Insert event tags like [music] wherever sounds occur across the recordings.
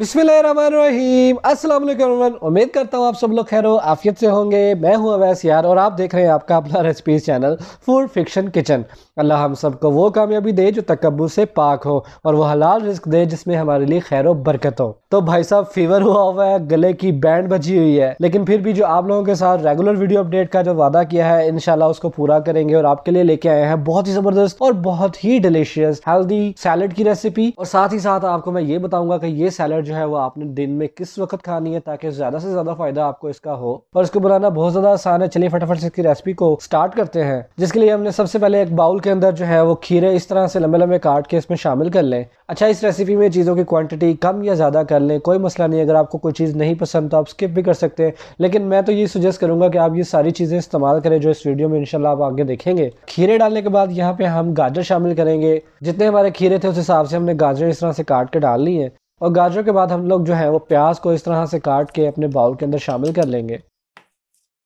बिस्मिल्लाहिर्रहमानिर्रहीम अस्सलाम वालेकुम उम्मीद करता हूँ आप सब लोग खैर आफियत से होंगे मैं हूँ अवैस यार और आप देख रहे हैं आपका अपना recipes channel Food Fiction Kitchen Allah हम सबको वो कामयाबी दे जो तकबर से पाक हो और वो हलाल रिस्क दे जिसमें हमारे लिए खैर बरकत हो तो भाई साहब फीवर हुआ हुआ है गले की बैंड बची हुई है लेकिन फिर भी जो आप लोगों के साथ रेगुलर वीडियो अपडेट का जो वादा किया है इनशाला उसको पूरा करेंगे और आपके लिए लेके आए हैं बहुत ही जबरदस्त और बहुत ही डिलीशियस हेल्दी सैलड की रेसिपी और साथ ही साथ आपको मैं ये बताऊंगा कि ये सैलड जो है वो आपने दिन में किस वक्त खानी है ताकि ज्यादा से ज्यादा फायदा आपको इसका हो और इसको बनाना बहुत ज्यादा आसान है चलिए फटाफट से इसकी रेसिपी को स्टार्ट करते हैं जिसके लिए हमने सबसे पहले एक बाउल के अंदर जो है वो खीरे इस तरह से लंबे लंबे काट के इसमें शामिल कर लें अच्छा इस रेसिपी में चीजों की क्वान्टिटी कम या ज्यादा कर कर लें कोई मसला नहीं अगर आपको कोई चीज़ नहीं पसंद तो आप स्किप भी कर सकते हैं लेकिन मैं तो ये सुजेस्ट करूँगा कि आप ये सारी चीज़ें इस्तेमाल करें जो इस वीडियो में इनशाला आप आगे देखेंगे खीरे डालने के बाद यहाँ पर हम गाजर शामिल करेंगे जितने हमारे खीरे थे उस हिसाब से हमने गाजर इस तरह से काट के डाल ली है और गाजरों के बाद हम लोग जो है वो प्याज को इस तरह से काट के अपने बाउल के अंदर शामिल कर लेंगे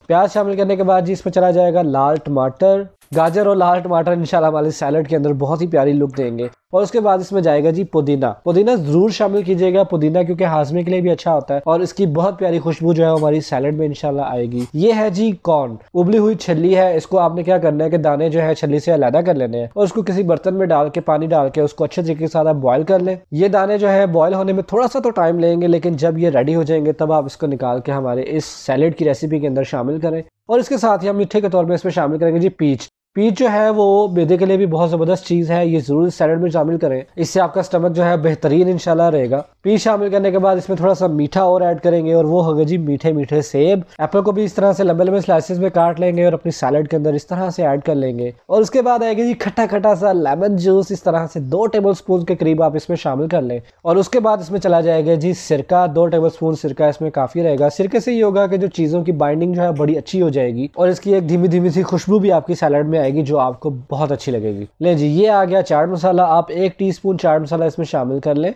प्याज शामिल करने के बाद जी इसमें चला जाएगा लाल टमाटर गाजर और लाल टमाटर इंशाल्लाह हमारे सैलड के अंदर बहुत ही प्यारी लुक देंगे और उसके बाद इसमें जाएगा जी पुदीना पुदीना जरूर शामिल कीजिएगा पुदीना क्योंकि हाजमे के लिए भी अच्छा होता है और इसकी बहुत प्यारी खुशबू जो है हमारी सैलड में इनशाला आएगी ये है जी कॉर्न उबली हुई छली है इसको आपने क्या करना है कि दाने जो है छली से अलहदा कर लेने हैं और उसको किसी बर्तन में डाल के पानी डाल के उसको अच्छे तरीके से आप बॉयल कर लें ये दाने जो है बॉयल होने में थोड़ा सा तो टाइम लेंगे लेकिन जब ये रेडी हो जाएंगे तब आप इसको निकाल के हमारे इस सैलड की रेसिपी के अंदर शामिल करें और इसके साथ ही हम मीठे के तौर पर इसमें शामिल करेंगे जी पीच पीच जो है वो मेदे के लिए भी बहुत ज़बरदस्त चीज़ है ये ज़रूर सैलड में शामिल करें इससे आपका स्टमक जो है बेहतरीन इंशाल्लाह रहेगा पी शामिल करने के बाद इसमें थोड़ा सा मीठा और ऐड करेंगे और वो होगा जी मीठे मीठे सेब एप्पल को भी इस तरह से लंबे लंबे स्लाइसेस में काट लेंगे और अपनी सैलड के अंदर इस तरह से ऐड कर लेंगे और उसके बाद आएगा जी खट्टा खट्टा सा लेमन जूस इस तरह से दो टेबल स्पून के करीब आप इसमें शामिल कर लें और उसके बाद इसमें चला जाएगा जी सिरका दो टेबल स्पून सिरका इसमें काफी रहेगा सिरके से ये होगा कि जो चीज़ों की बाइंडिंग जो है बड़ी अच्छी हो जाएगी और इसकी एक धीमी धीमी सी खुशबू भी आपकी सैलड में आएगी जो आपको बहुत अच्छी लगेगी ले जी ये आ गया चाट मसाला आप एक टीस्पून चाट मसाला इसमें शामिल कर लें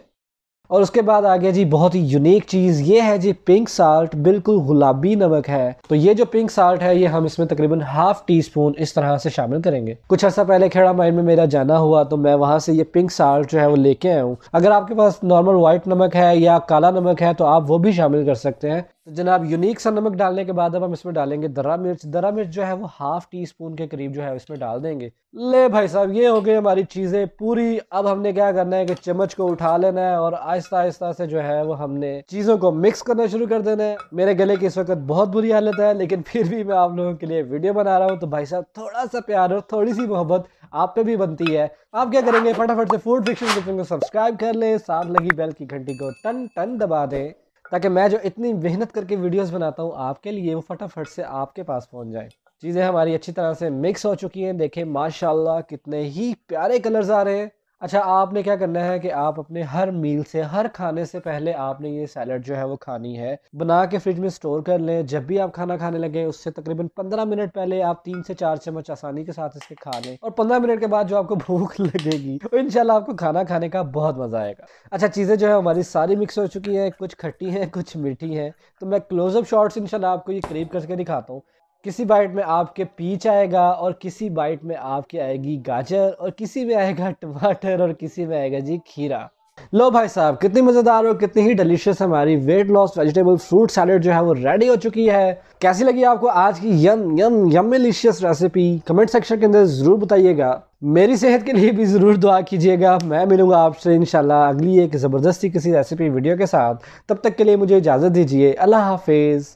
और उसके बाद आ गया जी बहुत ही यूनिक चीज़ ये है जी पिंक साल्ट बिल्कुल गुलाबी नमक है तो ये जो पिंक साल्ट है ये हम इसमें तकरीबन हाफ टी स्पून इस तरह से शामिल करेंगे कुछ अर्सा पहले खेड़ा माइन में मेरा जाना हुआ तो मैं वहाँ से ये पिंक साल्ट जो है वो लेके आया हूँ अगर आपके पास नॉर्मल वाइट नमक है या काला नमक है तो आप वो भी शामिल कर सकते हैं तो जनाब यूनिक सा नमक डालने के बाद अब हम इसमें डालेंगे दरा मिर्च दरा मिर्च जो है वो हाफ टी स्पून के करीब जो है इसमें डाल देंगे ले भाई साहब ये हो गई हमारी चीज़ें पूरी अब हमने क्या करना है कि चम्मच को उठा लेना है और आहिस्ता आहिस्ता से जो है वो हमने चीज़ों को मिक्स करना शुरू कर देना है मेरे गले की इस वक्त बहुत बुरी हालत है लेकिन फिर भी मैं आप लोगों के लिए वीडियो बना रहा हूँ तो भाई साहब थोड़ा सा प्यार और थोड़ी सी मोहब्बत आप पे भी बनती है आप क्या करेंगे फटाफट से फूड फिक्शन को सब्सक्राइब कर लें साथ लगी बेल की घंटी को टन टन दबा दें ताकि मैं जो इतनी मेहनत करके वीडियोस बनाता हूँ आपके लिए वो फटाफट से आपके पास पहुँच जाए चीज़ें हमारी अच्छी तरह से मिक्स हो चुकी हैं देखें माशाल्लाह कितने ही प्यारे कलर्स आ रहे हैं अच्छा आपने क्या करना है कि आप अपने हर मील से हर खाने से पहले आपने ये सैलड जो है वो खानी है बना के फ्रिज में स्टोर कर लें जब भी आप खाना खाने लगे उससे तकरीबन पंद्रह मिनट पहले आप तीन से चार चम्मच आसानी के साथ इसके खा लें और पंद्रह मिनट के बाद जो आपको [laughs] भूख लगेगी तो इनशाला आपको खाना खाने का बहुत मजा आएगा अच्छा चीज़ें जो है हमारी सारी मिक्स हो चुकी हैं कुछ खट्टी हैं कुछ मीठी हैं तो मैं क्लोजअप शॉर्ट्स इनशाला आपको ये करीब करके दिखाता हूँ किसी बाइट में आपके पीच आएगा और किसी बाइट में आपके आएगी गाजर और किसी में आएगा टमाटर और किसी में आएगा जी खीरा लो भाई साहब कितनी मज़ेदार और कितनी ही डिलीशियस हमारी weight loss vegetable fruit salad जो है वो रेडी हो चुकी है कैसी लगी आपको आज की yum yum yummylicious recipe comment section के अंदर ज़रूर बताइएगा मेरी सेहत के लिए भी ज़रूर दुआ कीजिएगा मैं मिलूंगा आपसे इंशाल्लाह अगली एक ज़बरदस्ती किसी रेसिपी वीडियो के साथ तब तक के लिए मुझे इजाज़त दीजिए अल्लाह हाफिज़